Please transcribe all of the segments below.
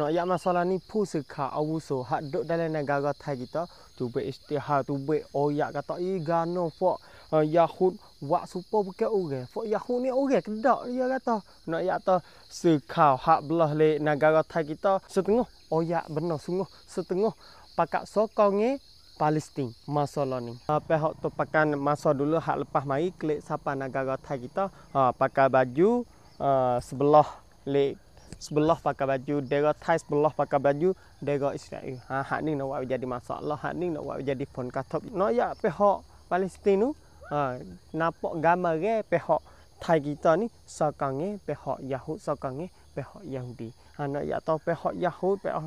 နော်ယမဆလာနီဖုစခအဝုဆိုဟတ်ဒုတ်တလဲနေဂါဂါထိုက်ကီတော့သူပဲစတဟာသူပဲအော်ယကတော့အီဂါနိုဖော့ယာခုဝါဆူပိုပကေဦးကေဖော့ယာခုနီဦးကေကဒော့ယာကတော့နော်ယတော့စခဟဘလလေနဂါဂါထိုက်ကီတော့စတငိုအော်ယဘနဆုငိုစတငိုပကဆောကောင်းငေ Palestin Masoloni apa hok to pakan maso dulu hak lepas mai klik sapa naga gata kita apa baju uh, sebelah lek sebelah pakai baju dera Thai sebelah pakai baju dera Israel ha hak ni nak buat jadi masalah hak ni nak buat jadi pon kata nak ya pihak Palestin tu ha nampak gambar eh pihak Thai kita ni sokong eh pihak Yahud sokong eh pihak Yahudi ha nak ya tahu pihak Yahud pihak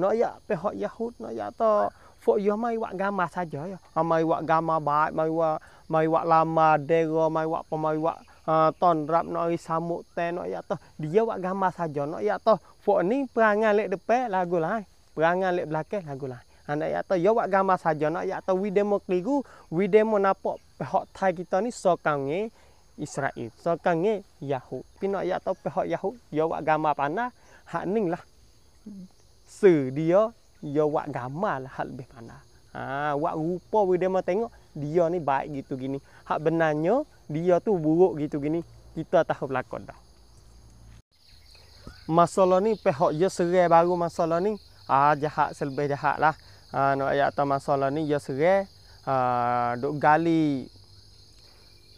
nak ya pihak Yahud nak ya tahu Fok yo ya mai wak gama saja ya. Ha, mai wak gama baik, mai wak mai wak lama dera, mai wak pemai wak Eh, ton rap noi samuk te no ya toh dia wak gambar saja no ya toh fo ni perangan lek depe lagu lah eh. perangan lek belakang lagu lah anak ha, ya toh yo wak gambar saja no ya toh we kligu we demo napo pehok tai kita ni sokang ni Israel sokang ni Yahu pino ya toh pehok Yahu yo wak gambar panah hak ning lah se dia yo wak gambar lah hak lebih panah ah wak rupa we demo tengok dia ni baik gitu gini. Hak benarnya dia tu buruk gitu gini. Kita tahu pelakon dah. Masalah ni pihak dia serai baru masalah ni. Ah jahat selebih jahat lah. Ah, nak ayat atas masalah ni dia serai. Ah, duk gali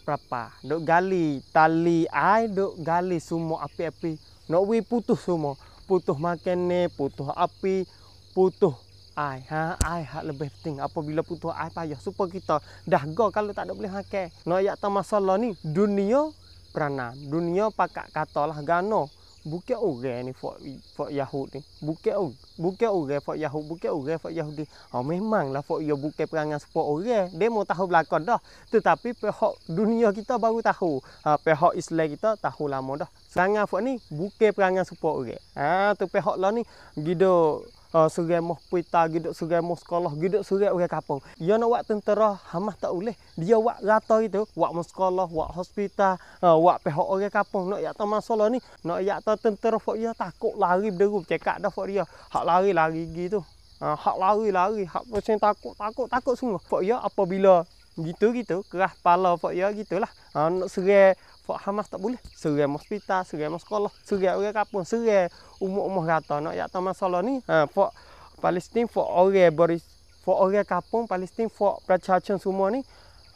berapa? Duk gali tali air, duk gali semua api-api. Nak putus semua. Putus makan ni, putus api, putus ai ha ai hak lebih penting apabila putus ai payah supaya kita dah go kalau tak ada boleh hakai no ayat ta masalah ni dunia pernah dunia pakak katalah gano buke orang ni fok fok yahud ni bukan orang bukan orang fok yahud bukan orang fok yahudi ha oh, memanglah fok yo bukan perangan sepo orang demo tahu belakon dah tetapi pihak dunia kita baru tahu ha pihak islam kita tahu lama dah sangat fok ni bukan perangan sepo orang ha tu pihak lah ni gido Eh, serai moh puita gidok serai moh sekolah gidok serai orang kapung dia nak wak tentera hamah tak boleh dia wak rata itu wak moh sekolah buat hospital eh, wak pihak orang kapung nak yakta masalah ni nak yakta tentera fok dia takut lari berderu cekak dah fok dia hak lari-lari gitu eh, hak lari-lari hak macam takut-takut takut semua fok dia apabila gitu gitu keras kepala fok dia gitulah ha, nak serai Fak Hamas tak boleh. Serai hospital, serai sekolah, serai orang kapung, serai umur-umur rata nak yak tamas solo ni. Ha, fak Palestin fak orang beri fak orang kampung Palestin fak percacian semua ni.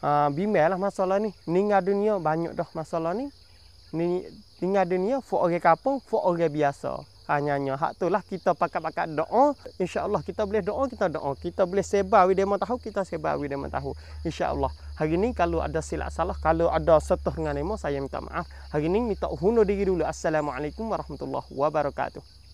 Ha, bimbelah masalah ni. Ninggal dunia banyak dah masalah ni. Ni tinggal dunia fak orang kapung, fak orang biasa hanya-hanya ha, hak itulah kita pakat-pakat doa insyaallah kita boleh doa kita doa kita boleh sebar wi demo tahu kita sebar wi demo tahu insyaallah hari ini kalau ada silap salah kalau ada setuh dengan demo saya minta maaf hari ini minta hunu diri dulu assalamualaikum warahmatullahi wabarakatuh